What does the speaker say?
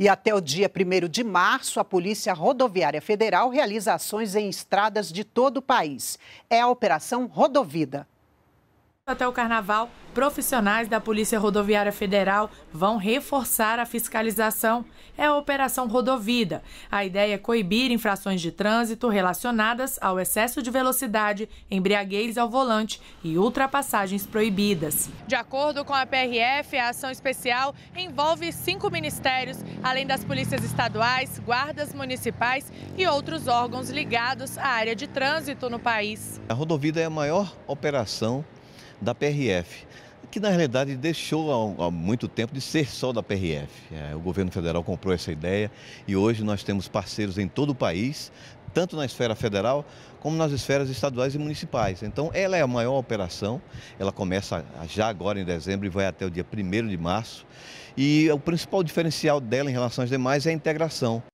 E até o dia 1 de março, a Polícia Rodoviária Federal realiza ações em estradas de todo o país. É a Operação Rodovida. Até o carnaval, profissionais da Polícia Rodoviária Federal vão reforçar a fiscalização. É a Operação Rodovida. A ideia é coibir infrações de trânsito relacionadas ao excesso de velocidade, embriaguez ao volante e ultrapassagens proibidas. De acordo com a PRF, a ação especial envolve cinco ministérios, além das polícias estaduais, guardas municipais e outros órgãos ligados à área de trânsito no país. A Rodovida é a maior operação da PRF, que na realidade deixou há, muito tempo de ser só da PRF. É, o governo federal comprou essa ideia e hoje nós temos parceiros em todo o país, tanto na esfera federal como nas esferas estaduais e municipais. Então, ela é a maior operação, ela começa já agora em dezembro e vai até o dia 1 de março. E o principal diferencial dela em relação às demais é a integração.